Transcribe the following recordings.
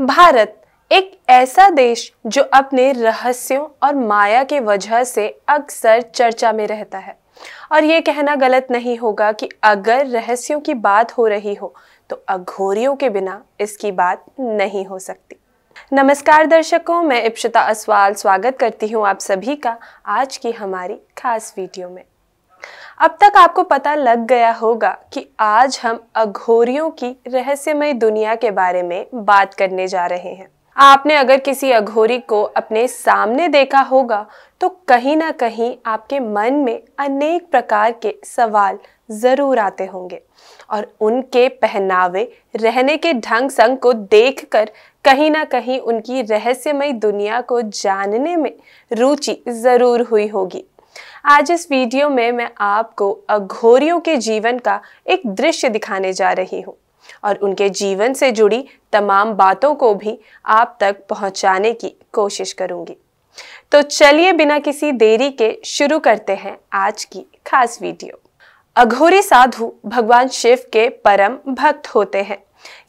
भारत एक ऐसा देश जो अपने रहस्यों और माया के वजह से अक्सर चर्चा में रहता है और ये कहना गलत नहीं होगा कि अगर रहस्यों की बात हो रही हो तो अघोरियों के बिना इसकी बात नहीं हो सकती नमस्कार दर्शकों मैं इप्शिता असवाल स्वागत करती हूँ आप सभी का आज की हमारी खास वीडियो में अब तक आपको पता लग गया होगा कि आज हम अघोरियों की रहस्यमय दुनिया के बारे में बात करने जा रहे हैं आपने अगर किसी अघोरी को अपने सामने देखा होगा तो कहीं ना कहीं आपके मन में अनेक प्रकार के सवाल ज़रूर आते होंगे और उनके पहनावे रहने के ढंग संग को देखकर कहीं ना कहीं उनकी रहस्यमय दुनिया को जानने में रुचि ज़रूर हुई होगी आज इस वीडियो में मैं आपको अघोरियों के जीवन का एक दृश्य दिखाने जा रही हूँ और उनके जीवन से जुड़ी तमाम बातों को भी आप तक पहुँचाने की कोशिश करूँगी तो चलिए बिना किसी देरी के शुरू करते हैं आज की खास वीडियो अघोरी साधु भगवान शिव के परम भक्त होते हैं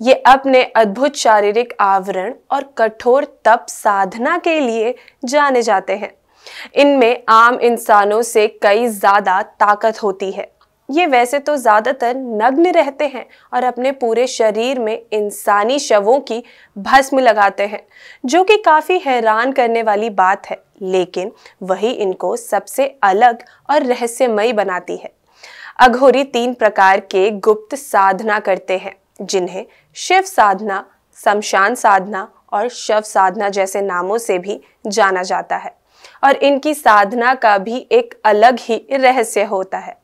ये अपने अद्भुत शारीरिक आवरण और कठोर तप साधना के लिए जाने जाते हैं इनमें आम इंसानों से कई ज़्यादा ताकत होती है ये वैसे तो ज़्यादातर नग्न रहते हैं और अपने पूरे शरीर में इंसानी शवों की भस्म लगाते हैं जो कि काफ़ी हैरान करने वाली बात है लेकिन वही इनको सबसे अलग और रहस्यमयी बनाती है अघोरी तीन प्रकार के गुप्त साधना करते हैं जिन्हें शिव साधना शमशान साधना और शव साधना जैसे नामों से भी जाना जाता है और इनकी साधना का भी एक अलग ही रहस्य होता है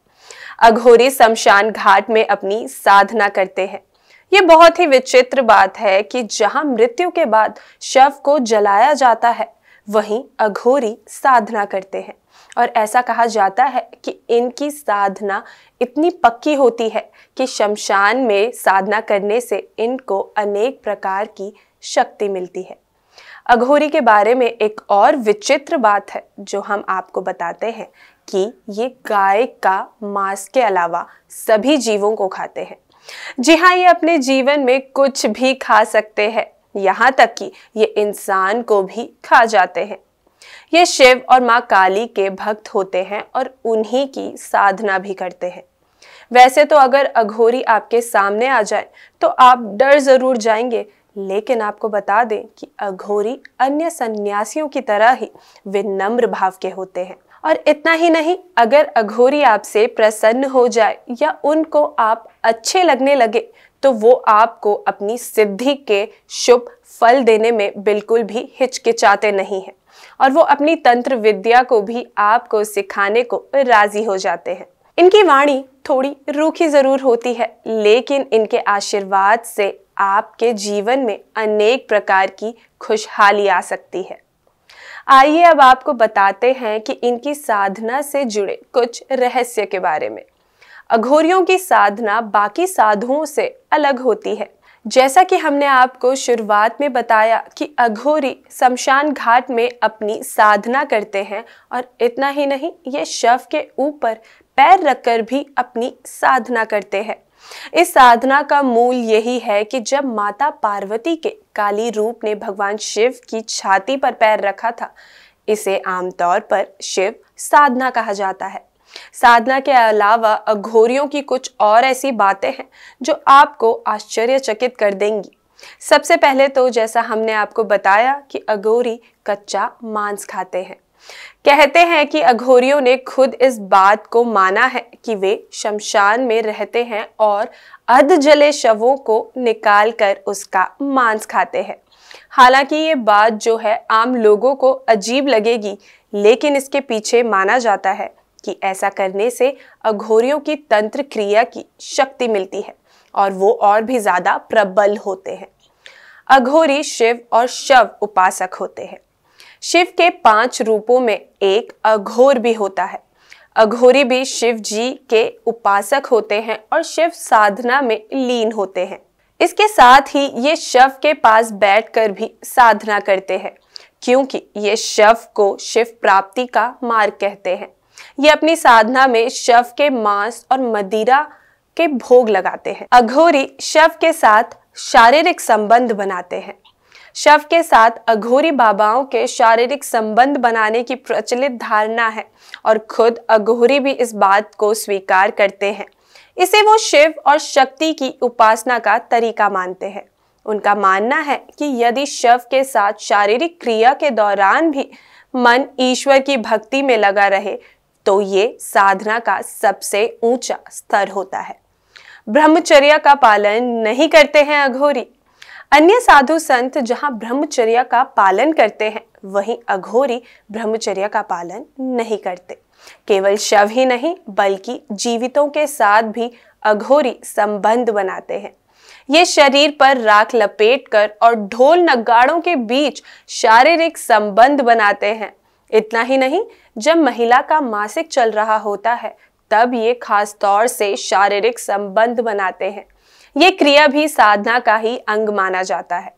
अघोरी शमशान घाट में अपनी साधना करते हैं ये बहुत ही विचित्र बात है कि जहां मृत्यु के बाद शव को जलाया जाता है वहीं अघोरी साधना करते हैं और ऐसा कहा जाता है कि इनकी साधना इतनी पक्की होती है कि शमशान में साधना करने से इनको अनेक प्रकार की शक्ति मिलती है अघोरी के बारे में एक और विचित्र बात है जो हम आपको बताते हैं कि ये गाय का मांस के अलावा सभी जीवों को खाते हैं जी हाँ ये अपने जीवन में कुछ भी खा सकते हैं यहाँ तक कि ये इंसान को भी खा जाते हैं ये शिव और माँ काली के भक्त होते हैं और उन्हीं की साधना भी करते हैं वैसे तो अगर अघोरी आपके सामने आ जाए तो आप डर जरूर जाएंगे लेकिन आपको बता दें कि अघोरी अन्य सन्यासियों की तरह ही विनम्र भाव के होते हैं और इतना ही नहीं अगर अघोरी आपसे प्रसन्न हो जाए या उनको आप अच्छे लगने लगे तो वो आपको अपनी सिद्धि के शुभ फल देने में बिल्कुल भी हिचकिचाते नहीं हैं और वो अपनी तंत्र विद्या को भी आपको सिखाने को राजी हो जाते हैं इनकी वाणी थोड़ी रूखी ज़रूर होती है लेकिन इनके आशीर्वाद से आपके जीवन में अनेक प्रकार की खुशहाली आ सकती है आइए अब आपको बताते हैं कि इनकी साधना से जुड़े कुछ रहस्य के बारे में अघोरियों की साधना बाकी साधुओं से अलग होती है जैसा कि हमने आपको शुरुआत में बताया कि अघोरी शमशान घाट में अपनी साधना करते हैं और इतना ही नहीं ये शव के ऊपर पैर रखकर भी अपनी साधना करते हैं इस साधना का मूल यही है कि जब माता पार्वती के काली रूप ने भगवान शिव की छाती पर पैर रखा था इसे आमतौर पर शिव साधना कहा जाता है साधना के अलावा अघोरियों की कुछ और ऐसी बातें हैं जो आपको आश्चर्यचकित कर देंगी सबसे पहले तो जैसा हमने आपको बताया कि अघोरी कच्चा मांस खाते हैं कहते हैं कि अघोरियों ने खुद इस बात को माना है कि वे शमशान में रहते हैं और अध जले शवों को निकाल कर उसका मांस खाते हैं हालांकि ये बात जो है आम लोगों को अजीब लगेगी लेकिन इसके पीछे माना जाता है कि ऐसा करने से अघोरियों की तंत्र क्रिया की शक्ति मिलती है और वो और भी ज़्यादा प्रबल होते हैं अघोरी शिव और शव उपासक होते हैं शिव के पांच रूपों में एक अघोर भी होता है अघोरी भी शिव जी के उपासक होते हैं और शिव साधना में लीन होते हैं इसके साथ ही ये शव के पास बैठकर भी साधना करते हैं क्योंकि ये शव को शिव प्राप्ति का मार्ग कहते हैं ये अपनी साधना में शव के मांस और मदिरा के भोग लगाते हैं अघोरी शव के साथ शारीरिक संबंध बनाते हैं शव के साथ अघोरी बाबाओं के शारीरिक संबंध बनाने की प्रचलित धारणा है और खुद अघोरी भी इस बात को स्वीकार करते हैं इसे वो शिव और शक्ति की उपासना का तरीका मानते हैं उनका मानना है कि यदि शव के साथ शारीरिक क्रिया के दौरान भी मन ईश्वर की भक्ति में लगा रहे तो ये साधना का सबसे ऊंचा स्तर होता है ब्रह्मचर्य का पालन नहीं करते हैं अघोरी अन्य साधु संत जहाँ ब्रह्मचर्या का पालन करते हैं वहीं अघोरी ब्रह्मचर्या का पालन नहीं करते केवल शव ही नहीं बल्कि जीवितों के साथ भी अघोरी संबंध बनाते हैं ये शरीर पर राख लपेट कर और ढोल नगाड़ों के बीच शारीरिक संबंध बनाते हैं इतना ही नहीं जब महिला का मासिक चल रहा होता है तब ये खास तौर से शारीरिक संबंध बनाते हैं ये क्रिया भी साधना का ही अंग माना जाता है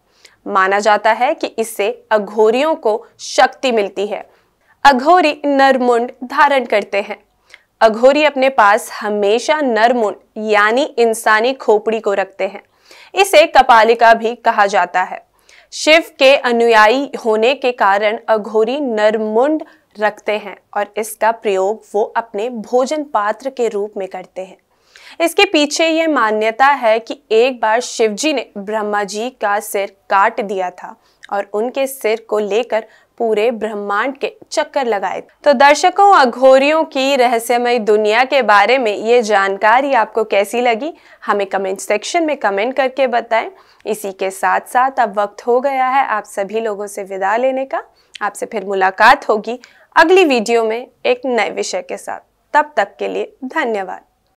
माना जाता है कि इससे अघोरियों को शक्ति मिलती है अघोरी नरमुंड धारण करते हैं अघोरी अपने पास हमेशा नरमुंड यानी इंसानी खोपड़ी को रखते हैं इसे कपालिका भी कहा जाता है शिव के अनुयायी होने के कारण अघोरी नरमुंड रखते हैं और इसका प्रयोग वो अपने भोजन पात्र के रूप में करते हैं इसके पीछे ये मान्यता है कि एक बार शिवजी ने ब्रह्मा जी का सिर काट दिया था और उनके सिर को लेकर पूरे ब्रह्मांड के चक्कर लगाए तो दर्शकों अघोरियों की रहस्यमय दुनिया के बारे में ये जानकारी आपको कैसी लगी हमें कमेंट सेक्शन में कमेंट करके बताएं इसी के साथ साथ अब वक्त हो गया है आप सभी लोगों से विदा लेने का आपसे फिर मुलाकात होगी अगली वीडियो में एक नए विषय के साथ तब तक के लिए धन्यवाद